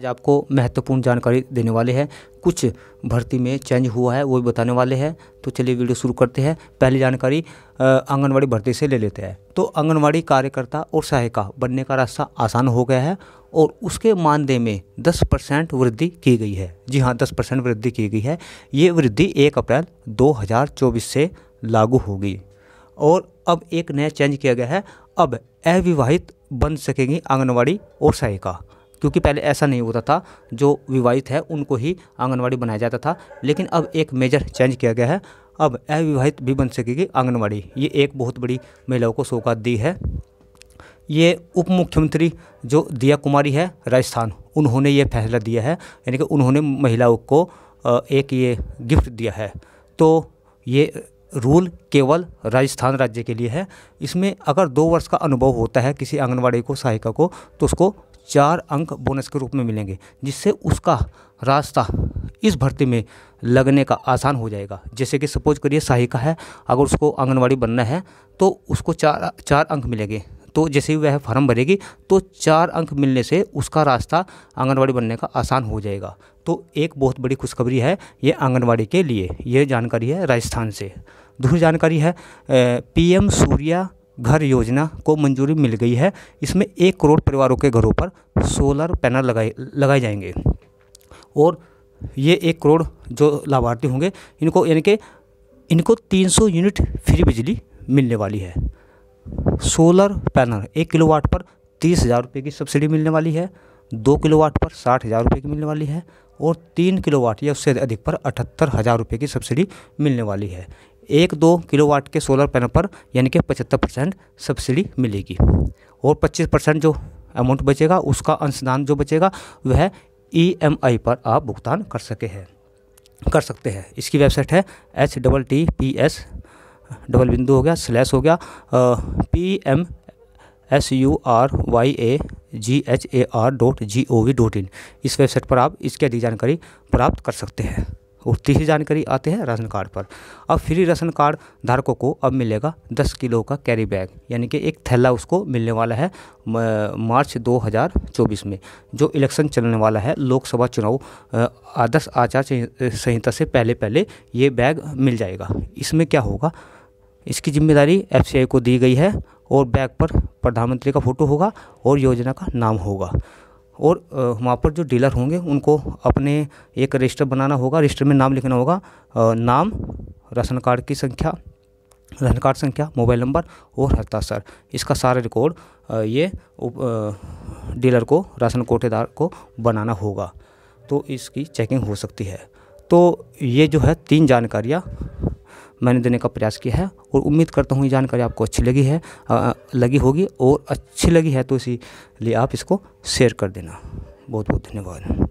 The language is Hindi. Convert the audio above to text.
आज आपको महत्वपूर्ण जानकारी देने वाले हैं कुछ भर्ती में चेंज हुआ है वो भी बताने वाले हैं तो चलिए वीडियो शुरू करते हैं पहली जानकारी आंगनवाड़ी भर्ती से ले लेते हैं तो आंगनवाड़ी कार्यकर्ता और सहायिका बनने का रास्ता आसान हो गया है और उसके मानदेय में 10 परसेंट वृद्धि की गई है जी हाँ 10 परसेंट वृद्धि की गई है ये वृद्धि 1 अप्रैल 2024 से लागू होगी और अब एक नया चेंज किया गया है अब अविवाहित बन सकेंगी आंगनवाड़ी और सहायिका क्योंकि पहले ऐसा नहीं होता था जो विवाहित है उनको ही आंगनवाड़ी बनाया जाता था लेकिन अब एक मेजर चेंज किया गया है अब अविवाहित भी बन सकेगी आंगनवाड़ी ये एक बहुत बड़ी महिलाओं को सौगात दी है ये उप मुख्यमंत्री जो दिया कुमारी है राजस्थान उन्होंने ये फैसला दिया है यानी कि उन्होंने महिलाओं को एक ये गिफ्ट दिया है तो ये रूल केवल राजस्थान राज्य के लिए है इसमें अगर दो वर्ष का अनुभव होता है किसी आंगनवाड़ी को सहायिका को तो उसको चार अंक बोनस के रूप में मिलेंगे जिससे उसका रास्ता इस भर्ती में लगने का आसान हो जाएगा जैसे कि सपोज करिए सहायिका है अगर उसको आंगनवाड़ी बनना है तो उसको चार चार अंक मिलेंगे तो जैसे ही वह फॉर्म भरेगी तो चार अंक मिलने से उसका रास्ता आंगनवाड़ी बनने का आसान हो जाएगा तो एक बहुत बड़ी खुशखबरी है ये आंगनवाड़ी के लिए ये जानकारी है राजस्थान से दूसरी जानकारी है पीएम सूर्या घर योजना को मंजूरी मिल गई है इसमें एक करोड़ परिवारों के घरों पर सोलर पैनल लगाए लगाए जाएंगे और ये एक करोड़ जो लाभार्थी होंगे इनको यानी कि इनको 300 यूनिट फ्री बिजली मिलने वाली है सोलर पैनल एक किलोवाट पर तीस हज़ार रुपये की सब्सिडी मिलने वाली है दो किलोवाट पर साठ हज़ार रुपये की मिलने वाली है और तीन किलोवाट या उससे अधिक पर अठहत्तर हज़ार रुपये की सब्सिडी मिलने वाली है एक दो किलोवाट के सोलर पैनल पर यानी कि पचहत्तर परसेंट सब्सिडी मिलेगी और पच्चीस परसेंट जो अमाउंट बचेगा उसका अंशदान जो बचेगा वह ईएमआई e पर आप भुगतान कर सके हैं कर सकते हैं इसकी वेबसाइट है H double T P S double बिंदु हो गया स्लैश हो गया P M S U R Y A G H A R dot G O V dot in इस वेबसाइट पर आप इसकी अधिक जानकारी प्राप्त कर सकते हैं और तीसरी जानकारी आते हैं राशन कार्ड पर अब फ्री राशन कार्ड धारकों को अब मिलेगा 10 किलो का कैरी बैग यानी कि एक थैला उसको मिलने वाला है मार्च 2024 में जो इलेक्शन चलने वाला है लोकसभा चुनाव आदर्श आचार संहिता से पहले पहले ये बैग मिल जाएगा इसमें क्या होगा इसकी जिम्मेदारी एफ को दी गई है और बैग पर प्रधानमंत्री का फ़ोटो होगा और योजना का नाम होगा और वहाँ पर जो डीलर होंगे उनको अपने एक रजिस्टर बनाना होगा रजिस्टर में नाम लिखना होगा नाम राशन कार्ड की संख्या राशन कार्ड संख्या मोबाइल नंबर और हस्ताक्षर इसका सारा रिकॉर्ड ये डीलर को राशन कोटेदार को बनाना होगा तो इसकी चेकिंग हो सकती है तो ये जो है तीन जानकारियाँ मैंने देने का प्रयास किया है और उम्मीद करता हूँ ये जानकारी आपको अच्छी लगी है लगी होगी और अच्छी लगी है तो इसीलिए आप इसको शेयर कर देना बहुत बहुत धन्यवाद